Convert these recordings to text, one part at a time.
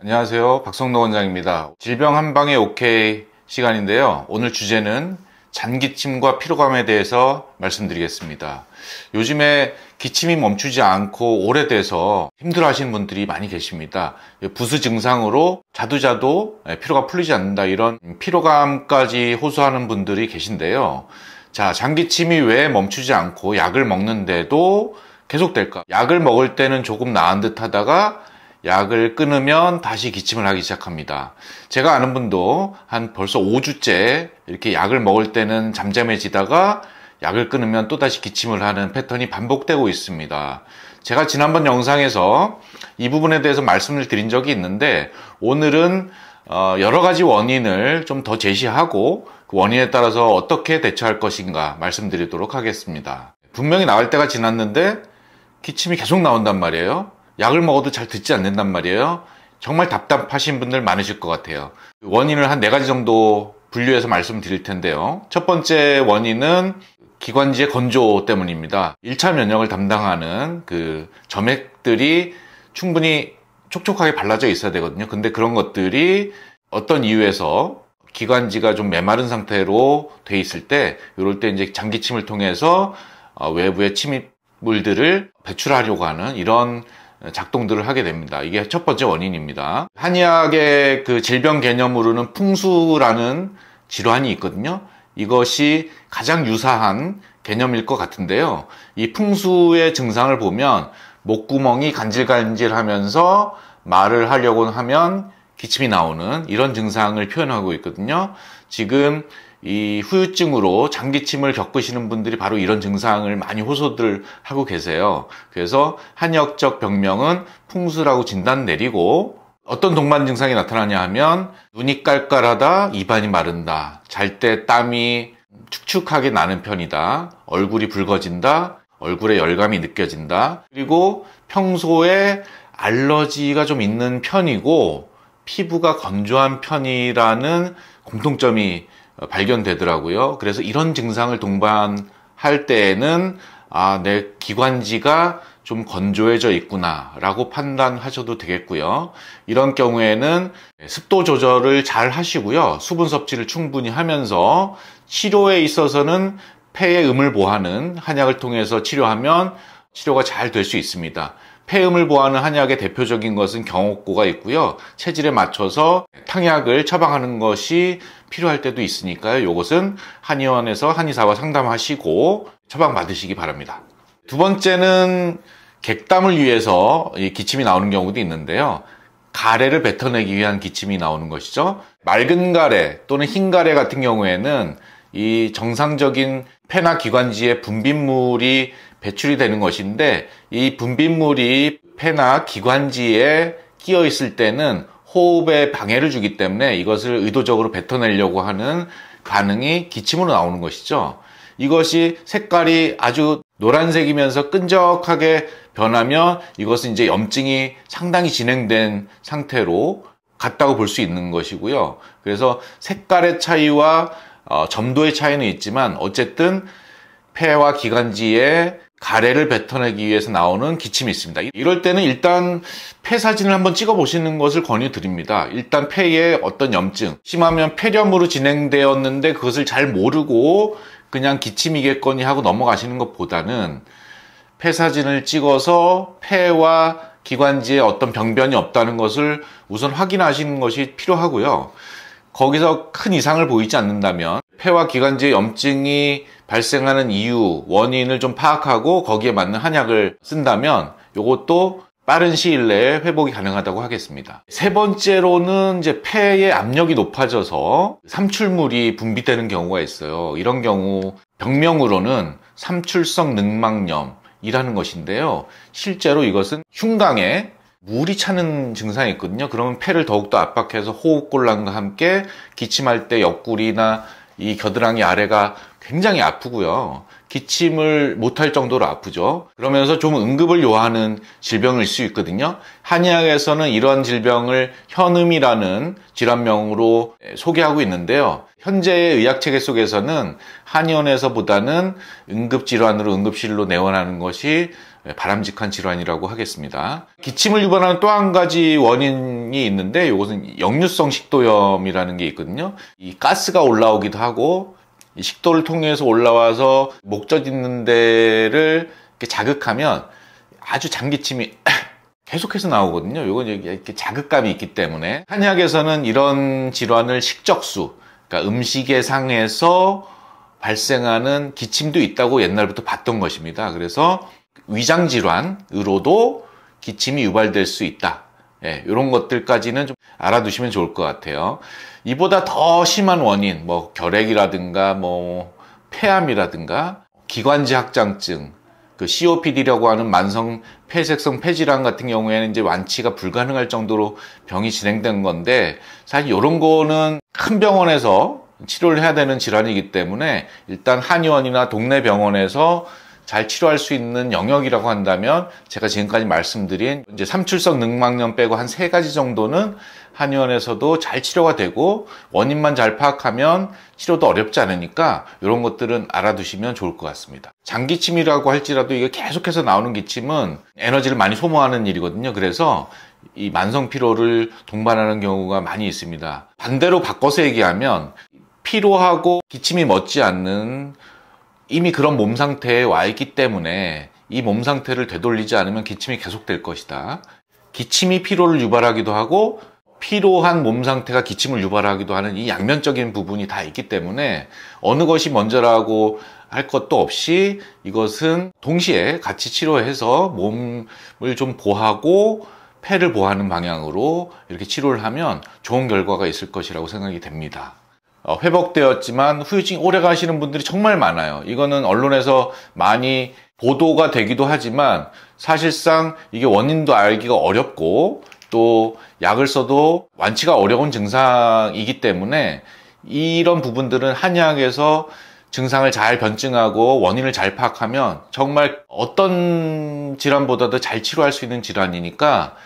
안녕하세요. 박성노 원장입니다. 질병 한방에 오케이 시간인데요. 오늘 주제는 잔기침과 피로감에 대해서 말씀드리겠습니다. 요즘에 기침이 멈추지 않고 오래돼서 힘들어 하시는 분들이 많이 계십니다. 부수 증상으로 자두자도 예, 피로가 풀리지 않는다 이런 피로감까지 호소하는 분들이 계신데요. 자, 잔기침이 왜 멈추지 않고 약을 먹는데도 계속될까? 약을 먹을 때는 조금 나은 듯 하다가 약을 끊으면 다시 기침을 하기 시작합니다. 제가 아는 분도 한 벌써 5주째 이렇게 약을 먹을 때는 잠잠해지다가 약을 끊으면 또다시 기침을 하는 패턴이 반복되고 있습니다. 제가 지난번 영상에서 이 부분에 대해서 말씀을 드린 적이 있는데 오늘은 어, 여러 가지 원인을 좀 더 제시하고 그 원인에 따라서 어떻게 대처할 것인가 말씀드리도록 하겠습니다. 분명히 나올 때가 지났는데 기침이 계속 나온단 말이에요. 약을 먹어도 잘 듣지 않는단 말이에요. 정말 답답하신 분들 많으실 것 같아요. 원인을 한 네 가지 정도 분류해서 말씀드릴 텐데요. 첫 번째 원인은 기관지의 건조 때문입니다. 1차 면역을 담당하는 그 점액들이 충분히 촉촉하게 발라져 있어야 되거든요. 근데 그런 것들이 어떤 이유에서 기관지가 좀 메마른 상태로 돼 있을 때 이럴 때 이제 장기침을 통해서 어, 외부의 침입물들을 배출하려고 하는 이런 작동들을 하게 됩니다. 이게 첫 번째 원인입니다. 한의학의 그 질병 개념으로는 풍수라는 질환이 있거든요. 이것이 가장 유사한 개념일 것 같은데요. 이 풍수의 증상을 보면 목구멍이 간질간질하면서 말을 하려고 하면 기침이 나오는 이런 증상을 표현하고 있거든요. 지금 이 후유증으로 장기침을 겪으시는 분들이 바로 이런 증상을 많이 호소들 하고 계세요. 그래서 한의학적 병명은 풍수라고 진단 내리고 어떤 동반 증상이 나타나냐 하면 눈이 깔깔하다, 입안이 마른다, 잘 때 땀이 축축하게 나는 편이다, 얼굴이 붉어진다, 얼굴에 열감이 느껴진다, 그리고 평소에 알러지가 좀 있는 편이고 피부가 건조한 편이라는 공통점이 어, 발견되더라고요. 그래서 이런 증상을 동반할 때에는 아, 내 기관지가 좀 건조해져 있구나라고 판단하셔도 되겠고요. 이런 경우에는 습도 조절을 잘 하시고요. 수분 섭취를 충분히 하면서 치료에 있어서는 폐의 음을 보하는 한약을 통해서 치료하면 치료가 잘 될 수 있습니다. 폐음을 보하는 한약의 대표적인 것은 경옥고가 있고요. 체질에 맞춰서 탕약을 처방하는 것이 필요할 때도 있으니까요. 이것은 한의원에서 한의사와 상담하시고 처방 받으시기 바랍니다. 두 번째는 객담을 위해서 기침이 나오는 경우도 있는데요. 가래를 뱉어내기 위한 기침이 나오는 것이죠. 맑은 가래 또는 흰 가래 같은 경우에는 이 정상적인 폐나 기관지의 분비물이 배출이 되는 것인데 이 분비물이 폐나 기관지에 끼어 있을 때는 호흡에 방해를 주기 때문에 이것을 의도적으로 뱉어내려고 하는 반응이 기침으로 나오는 것이죠. 이것이 색깔이 아주 노란색이면서 끈적하게 변하면 이것은 이제 염증이 상당히 진행된 상태로 같다고 볼 수 있는 것이고요. 그래서 색깔의 차이와 어, 점도의 차이는 있지만 어쨌든 폐와 기관지에 가래를 뱉어내기 위해서 나오는 기침이 있습니다. 이럴 때는 일단 폐 사진을 한번 찍어 보시는 것을 권유드립니다. 일단 폐에 어떤 염증, 심하면 폐렴으로 진행되었는데 그것을 잘 모르고 그냥 기침이겠거니 하고 넘어가시는 것보다는 폐 사진을 찍어서 폐와 기관지에 어떤 병변이 없다는 것을 우선 확인하시는 것이 필요하고요. 거기서 큰 이상을 보이지 않는다면 폐와 기관지의 염증이 발생하는 이유, 원인을 좀 파악하고 거기에 맞는 한약을 쓴다면 이것도 빠른 시일 내에 회복이 가능하다고 하겠습니다. 세 번째로는 이제 폐의 압력이 높아져서 삼출물이 분비되는 경우가 있어요. 이런 경우 병명으로는 삼출성 늑막염이라는 것인데요. 실제로 이것은 흉강에 물이 차는 증상이 있거든요. 그러면 폐를 더욱더 압박해서 호흡곤란과 함께 기침할 때 옆구리나 이 겨드랑이 아래가 굉장히 아프고요. 기침을 못할 정도로 아프죠. 그러면서 좀 응급을 요하는 질병일 수 있거든요. 한의학에서는 이러한 질병을 현음이라는 질환명으로 소개하고 있는데요. 현재의 의학체계 속에서는 한의원에서보다는 응급질환으로 응급실로 내원하는 것이 예, 바람직한 질환이라고 하겠습니다. 기침을 유발하는 또 한 가지 원인이 있는데 이것은 역류성 식도염이라는 게 있거든요. 이 가스가 올라오기도 하고 식도를 통해서 올라와서 목젖 있는 데를 자극하면 아주 장기침이 계속해서 나오거든요. 이건 이렇게 자극감이 있기 때문에 한의학에서는 이런 질환을 식적수, 그러니까 음식의 상에서 발생하는 기침도 있다고 옛날부터 봤던 것입니다. 그래서 위장 질환으로도 기침이 유발될 수 있다. 예, 이런 것들까지는 좀 알아두시면 좋을 것 같아요. 이보다 더 심한 원인, 뭐 결핵이라든가 뭐 폐암이라든가 기관지 확장증, 그 COPD라고 하는 만성 폐색성 폐질환 같은 경우에는 이제 완치가 불가능할 정도로 병이 진행된 건데 사실 이런 거는 큰 병원에서 치료를 해야 되는 질환이기 때문에 일단 한의원이나 동네 병원에서 잘 치료할 수 있는 영역이라고 한다면 제가 지금까지 말씀드린 이제 삼출성 늑막염 빼고 한 세 가지 정도는 한의원에서도 잘 치료가 되고 원인만 잘 파악하면 치료도 어렵지 않으니까 이런 것들은 알아두시면 좋을 것 같습니다. 장기침이라고 할지라도 이게 계속해서 나오는 기침은 에너지를 많이 소모하는 일이거든요. 그래서 이 만성 피로를 동반하는 경우가 많이 있습니다. 반대로 바꿔서 얘기하면 피로하고 기침이 멎지 않는 이미 그런 몸 상태에 와 있기 때문에 이 몸 상태를 되돌리지 않으면 기침이 계속될 것이다. 기침이 피로를 유발하기도 하고 피로한 몸 상태가 기침을 유발하기도 하는 이 양면적인 부분이 다 있기 때문에 어느 것이 먼저라고 할 것도 없이 이것은 동시에 같이 치료해서 몸을 좀 보하고 폐를 보하는 방향으로 이렇게 치료를 하면 좋은 결과가 있을 것이라고 생각이 됩니다. 어, 회복되었지만 후유증이 오래 가시는 분들이 정말 많아요. 이거는 언론에서 많이 보도가 되기도 하지만 사실상 이게 원인도 알기가 어렵고 또 약을 써도 완치가 어려운 증상이기 때문에 이런 부분들은 한의학에서 증상을 잘 변증하고 원인을 잘 파악하면 정말 어떤 질환보다도 잘 치료할 수 있는 질환이니까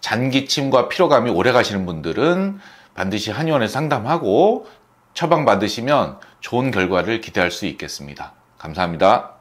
잔기침과 피로감이 오래 가시는 분들은 반드시 한의원에 상담하고 처방받으시면 좋은 결과를 기대할 수 있겠습니다. 감사합니다.